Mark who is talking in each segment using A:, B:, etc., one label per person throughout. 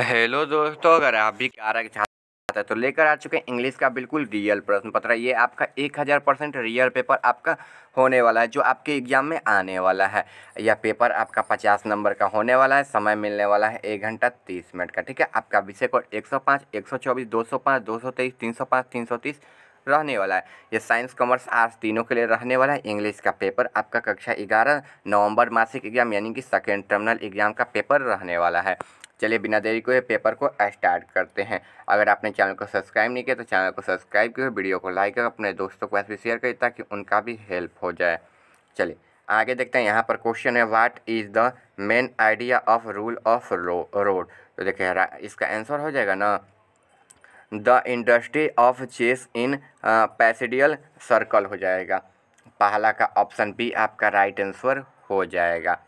A: hello दोस्तों अगर आप भी ग्यारह के छात्र तो लेकर आ चुके हैं इंग्लिश का बिल्कुल रियल प्रश्न पत्र ये आपका एक हज़ार परसेंट रियल पेपर आपका होने वाला है जो आपके एग्जाम में आने वाला है यह पेपर आपका पचास नंबर का होने वाला है समय मिलने वाला है एक घंटा तीस मिनट का ठीक है आपका विषय कोड एक सौ पाँच एक सौ चौबीस दो सौ पाँच दो सौ तेईस तीन सौ पाँच तीन सौ तीस रहने वाला है ये साइंस कॉमर्स आर्ट्स तीनों के लिए रहने वाला है इंग्लिश का पेपर आपका कक्षा ग्यारह नवंबर मासिक एग्जाम यानी कि सेकेंड टर्मिनल एग्जाम का पेपर रहने वाला है चलिए बिना देरी को पेपर को स्टार्ट करते हैं अगर आपने चैनल को सब्सक्राइब नहीं किया तो चैनल को सब्सक्राइब किया वीडियो को लाइक करो अपने दोस्तों को पास भी शेयर करें ताकि उनका भी हेल्प हो जाए चलिए आगे देखते हैं यहाँ पर क्वेश्चन है what is the main idea of rule of road तो देखिए इसका आंसर हो जाएगा ना the industry of chess in presidential circle हो जाएगा पहला का ऑप्शन बी आपका राइट आंसर हो जाएगा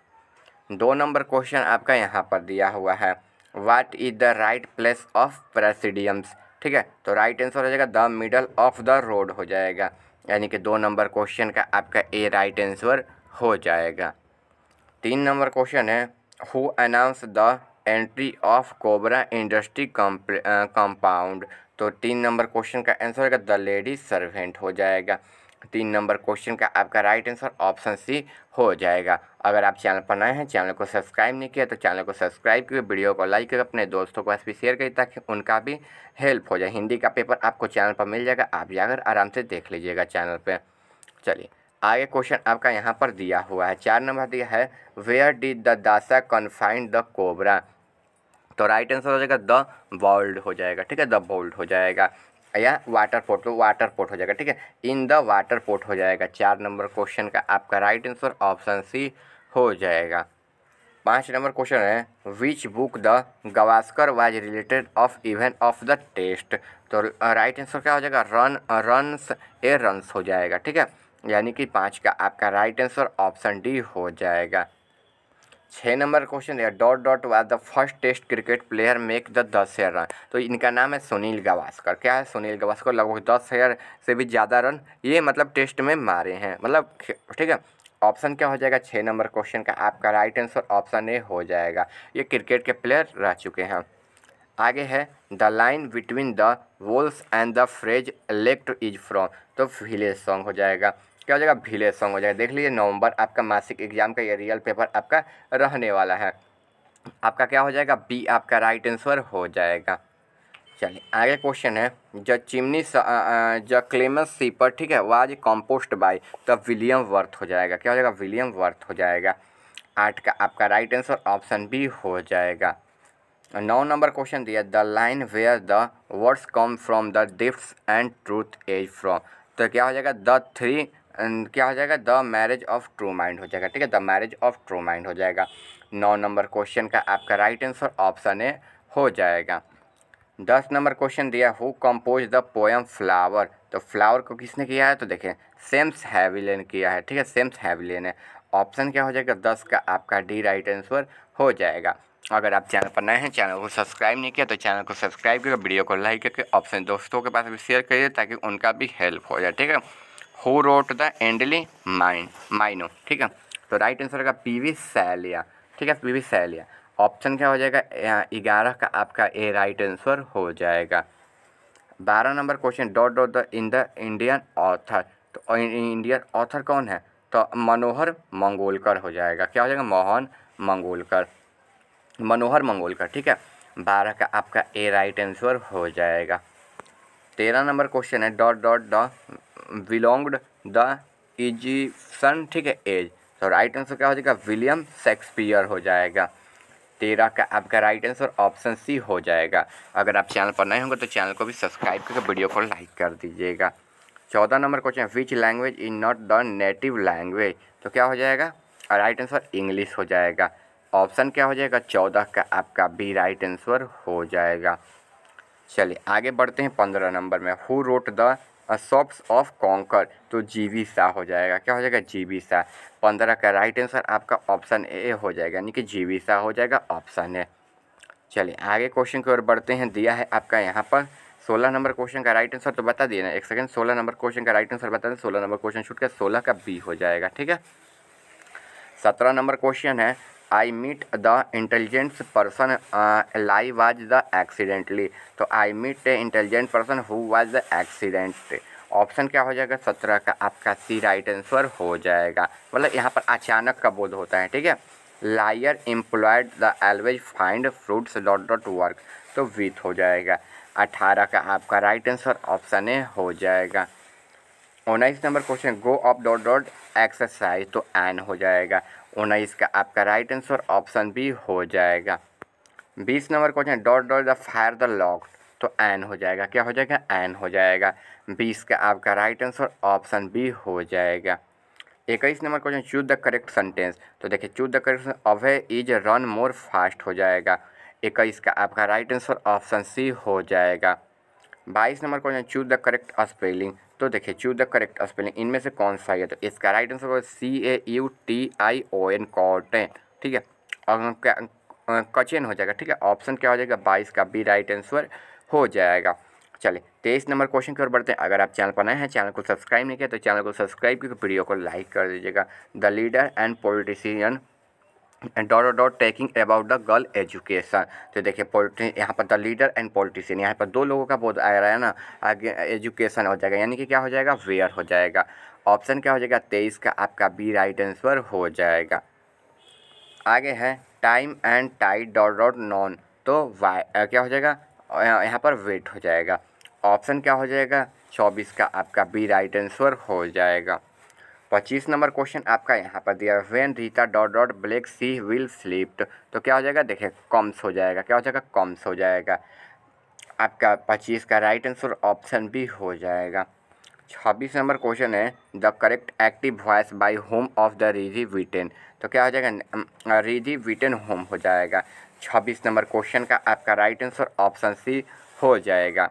A: दो नंबर क्वेश्चन आपका यहाँ पर दिया हुआ है what is the right place of presidiums ठीक है तो राइट आंसर हो जाएगा the middle of the road हो जाएगा यानी कि दो नंबर क्वेश्चन का आपका ए राइट आंसर हो जाएगा तीन नंबर क्वेश्चन है who announce the entry of cobra industry compound तो तीन नंबर क्वेश्चन का आंसर होगा द लेडी सर्वेंट हो जाएगा तीन नंबर क्वेश्चन का आपका राइट आंसर ऑप्शन सी हो जाएगा अगर आप चैनल पर नए हैं चैनल को सब्सक्राइब नहीं किया तो चैनल को सब्सक्राइब किए वीडियो को लाइक करें अपने दोस्तों को पास भी शेयर करिए ताकि उनका भी हेल्प हो जाए हिंदी का पेपर आपको चैनल पर मिल जाएगा आप जाकर आराम से देख लीजिएगा चैनल पर चलिए आगे क्वेश्चन आपका यहाँ पर दिया हुआ है चार नंबर दिया है where did the dasa confined the cobra तो राइट आंसर हो जाएगा द बोल्ड हो जाएगा ठीक है द बोल्ड हो जाएगा या वाटर पोर्ट तो वाटर पोर्ट हो जाएगा ठीक है इन द वाटर पोर्ट हो जाएगा चार नंबर क्वेश्चन का आपका राइट आंसर ऑप्शन सी हो जाएगा पाँच नंबर क्वेश्चन है which book the Gavaskar was related of event of the test तो राइट आंसर क्या हो जाएगा रन रन ए रनस हो जाएगा ठीक है यानी कि पाँच का आपका राइट आंसर ऑप्शन डी हो जाएगा छः नंबर क्वेश्चन है dot dot was the first test cricket player make the दस हेयर रन तो इनका नाम है सुनील गावस्कर क्या है सुनील गावस्कर लगभग दस हेयर से भी ज़्यादा रन ये मतलब टेस्ट में मारे हैं मतलब ठीक है ऑप्शन क्या हो जाएगा छः नंबर क्वेश्चन का आपका राइट आंसर ऑप्शन ए हो जाएगा ये क्रिकेट के प्लेयर रह चुके हैं आगे है the line between the walls and the phrase lect is from तो विलेज सॉन्ग हो जाएगा क्या हो जाएगा भीले सॉन्ग हो जाएगा देख लीजिए नवंबर आपका मासिक एग्जाम का ये रियल पेपर आपका रहने वाला है आपका क्या हो जाएगा बी आपका राइट आंसर हो जाएगा चलिए आगे क्वेश्चन है ज चिमनी ज क्लेमस सीपर ठीक है वाज कॉम्पोस्ट बाय तो विलियम वर्थ हो जाएगा क्या हो जाएगा विलियम वर्थ हो जाएगा आठ का आपका राइट आंसर ऑप्शन बी हो जाएगा नौ नंबर क्वेश्चन दिया the line where the words come from the deft and truth as from तो क्या हो जाएगा द थ्री क्या हो जाएगा the marriage of true mind हो जाएगा ठीक है the marriage of true mind हो जाएगा नौ नंबर क्वेश्चन का आपका राइट आंसर ऑप्शन ए हो जाएगा दस नंबर क्वेश्चन दिया who compose the poem flower तो फ्लावर को किसने किया है तो देखें सेम्स हैविले ने किया है ठीक है सेम्स हैविले ने ऑप्शन क्या हो जाएगा दस का आपका डी राइट आंसर हो जाएगा अगर आप चैनल पर नए हैं चैनल को सब्सक्राइब नहीं किया तो चैनल को सब्सक्राइब करके वीडियो को लाइक करके ऑप्शन दोस्तों के पास भी शेयर करिए ताकि उनका भी हेल्प हो जाए ठीक है हु रोट द एंडली माइन माइनो ठीक है तो राइट आंसर होगा पी वी सैलिया ठीक है पी वी सैलिया ऑप्शन क्या हो जाएगा ग्यारह का आपका ए राइट आंसर हो जाएगा बारह number question dot dot the in the Indian author तो इंडियन ऑथर कौन है तो मनोहर मंगोलकर हो जाएगा क्या हो जाएगा मोहन मंगोलकर मनोहर मंगोलकर ठीक है बारह का आपका ए राइट आंसर हो जाएगा तेरह नंबर क्वेश्चन है dot dot the belonged the Egyptian ठीक है एज तो राइट आंसर क्या हो जाएगा विलियम शेक्सपियर हो जाएगा तेरह का आपका राइट आंसर ऑप्शन सी हो जाएगा अगर आप चैनल पर नए होंगे तो चैनल को भी सब्सक्राइब करके वीडियो को लाइक कर दीजिएगा चौदह number question which language is not the native language तो क्या हो जाएगा राइट आंसर इंग्लिश हो जाएगा ऑप्शन क्या हो जाएगा चौदह का आपका भी राइट आंसर हो जाएगा चलिए आगे बढ़ते हैं पंद्रह नंबर में who wrote the sops of conquer तो जी वी सा हो जाएगा क्या हो जाएगा जी वी सा पंद्रह का राइट आंसर आपका ऑप्शन ए हो जाएगा यानी कि जीवी सा हो जाएगा ऑप्शन ए चलिए आगे क्वेश्चन की ओर बढ़ते हैं दिया है आपका यहाँ पर सोलह नंबर क्वेश्चन का राइट आंसर तो बता दिए ना एक सेकंड सोलह नंबर क्वेश्चन का राइट आंसर बता दें सोलह नंबर क्वेश्चन छूट कर सोलह का बी हो जाएगा ठीक है सत्रह नंबर क्वेश्चन है I meet the intelligent person lie was the accidentally तो I meet intelligent person who was the accident option क्या हो जाएगा सत्रह का आपका सी राइट आंसर हो जाएगा मतलब यहाँ पर अचानक का बोध होता है ठीक है liar employed the always find fruits dot dot work तो विथ हो जाएगा अठारह का आपका राइट आंसर ऑप्शन ए हो जाएगा उन्नीस number question go up dot dot exercise तो एन हो जाएगा होना इसका आपका राइट आंसर ऑप्शन बी हो जाएगा बीस number question dot dot the fire the lock तो एन हो जाएगा क्या हो जाएगा एन हो जाएगा बीस का आपका राइट आंसर ऑप्शन बी हो जाएगा इक्कीस number question choose the correct sentence तो देखिए choose the correct Abhay is run more fast हो जाएगा इक्कीस का आपका राइट आंसर ऑप्शन सी हो जाएगा बाईस number question choose the correct spelling तो देखिए चूज द करेक्ट स्पेलिंग इनमें से कौन सा है तो इसका राइट आंसर होगा C A U T I O N cotton ठीक है और कचेन हो जाएगा ठीक है ऑप्शन क्या हो जाएगा बाईस का बी राइट आंसर हो जाएगा चलिए तेईस नंबर क्वेश्चन की ओर बढ़ते हैं अगर आप चैनल पर नए हैं चैनल को सब्सक्राइब नहीं किया तो चैनल को सब्सक्राइब करके वीडियो को लाइक कर दीजिएगा the leader and politician dot dot taking about the girl education तो देखिए पोलिटी यहाँ पर द लीडर एंड पॉलिटिशियन यहाँ पर दो लोगों का बोध आ रहा है ना आगे एजुकेशन हो जाएगा यानी कि क्या हो जाएगा वेयर हो जाएगा ऑप्शन क्या हो जाएगा तेईस का आपका बी राइट आंसर हो जाएगा आगे है time and tide dot dot none तो वाई क्या हो जाएगा यहाँ पर वेट हो जाएगा ऑप्शन क्या हो जाएगा चौबीस का आपका बी राइट आंसर हो जाएगा पच्चीस नंबर क्वेश्चन आपका यहाँ पर दिया when Rita dot dot black sea will slept तो क्या हो जाएगा देखिए कॉम्स हो जाएगा क्या हो जाएगा कॉम्स हो जाएगा आपका पच्चीस का राइट आंसर ऑप्शन बी हो जाएगा छब्बीस नंबर क्वेश्चन है the correct active voice by home of the रिजी विटेन तो क्या हो जाएगा रिजी विटेन होम हो जाएगा छब्बीस नंबर क्वेश्चन का आपका राइट आंसर ऑप्शन सी हो जाएगा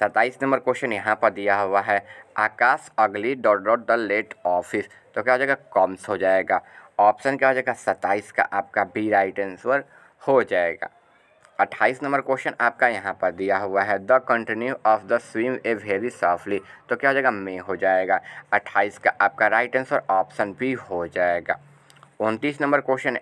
A: सत्ताईस नंबर क्वेश्चन यहाँ पर दिया हुआ है आकाश अगली dot dot the late office तो क्या हो जाएगा कॉम्स हो जाएगा ऑप्शन क्या हो जाएगा सत्ताईस का आपका बी राइट आंसर हो जाएगा अट्ठाईस नंबर क्वेश्चन आपका यहाँ पर दिया हुआ है the continue of the swim a very softly तो क्या हो जाएगा मे हो जाएगा अट्ठाईस का आपका राइट आंसर ऑप्शन बी हो जाएगा उनतीस नंबर क्वेश्चन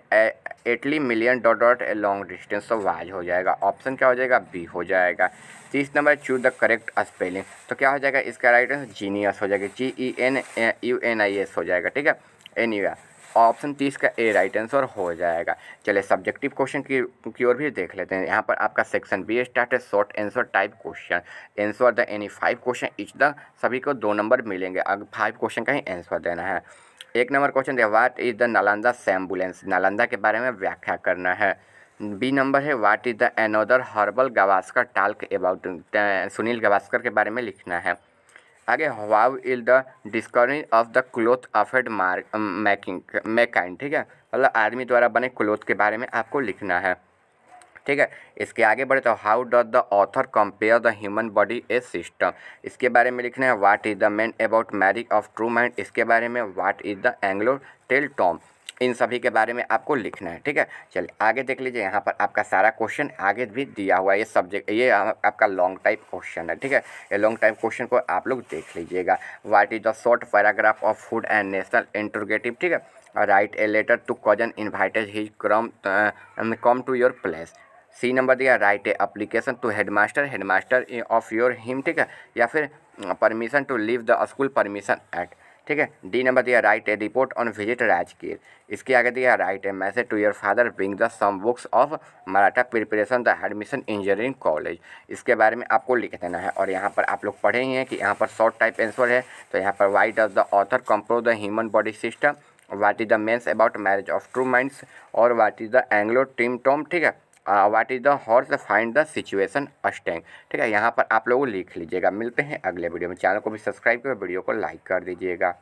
A: एटली million dot dot a long distance तो वाज हो जाएगा ऑप्शन क्या हो जाएगा बी हो जाएगा तीस number choose the correct spelling तो क्या हो जाएगा इसका राइट आंसर जीनियस हो जाएगा G E N U N I S हो जाएगा ठीक है एन यू आर ऑप्शन तीस का ए राइट आंसर हो जाएगा चले सब्जेक्टिव क्वेश्चन की की ओर भी देख लेते हैं यहाँ पर आपका सेक्शन बी स्टार्ट है short answer type question answer the any five question each the सभी को दो नंबर मिलेंगे अगर फाइव क्वेश्चन का ही आंसर देना है एक नंबर क्वेश्चन दिया व्हाट इज़ द नालंदा सेम्बुलेंस नालंदा के बारे में व्याख्या करना है बी नंबर है what is the another herbal Gavaskar talk about Sunil Gavaskar के बारे में लिखना है आगे how is the discovery of the cloth अफेड मार्क मेकिंग मेकाइन ठीक है मतलब आदमी द्वारा बने क्लोथ के बारे में आपको लिखना है ठीक है इसके आगे बढ़े तो how does the author compare the human body a system इसके बारे में लिखना है what is the man about marriage of true mind इसके बारे में what is the Anglo tale Tom in सभी के बारे में आपको लिखना है ठीक है चलिए आगे देख लीजिए यहाँ पर आपका सारा क्वेश्चन आगे भी दिया हुआ है ये सब्जेक्ट ये आपका लॉन्ग टाइप क्वेश्चन है ठीक है ये लॉन्ग टाइप क्वेश्चन को आप लोग देख लीजिएगा what is the short paragraph of food and national interrogative ठीक है write a letter to cousin invited his क्रम come to your place C number दिया write a application to head master of your him ठीक है या फिर permission to leave the school permission act ठीक है डी नंबर दिया write a report on visit राजकीय इसके आगे दिया write a message to your father bring the some books of Maratha preparation the admission engineering college इसके बारे में आपको लिख देना है और यहाँ पर आप लोग पढ़े ही हैं कि यहाँ पर शॉर्ट टाइप आंसर है तो यहाँ पर what of the author compare the human body system what is the men's about marriage of true minds और what is the Anglo team Tom ठीक है what is the horse find the situation अस्टैंग ठीक है यहाँ पर आप लोग लिख लीजिएगा मिलते हैं अगले वीडियो में चैनल को भी सब्सक्राइब कर वीडियो को लाइक कर दीजिएगा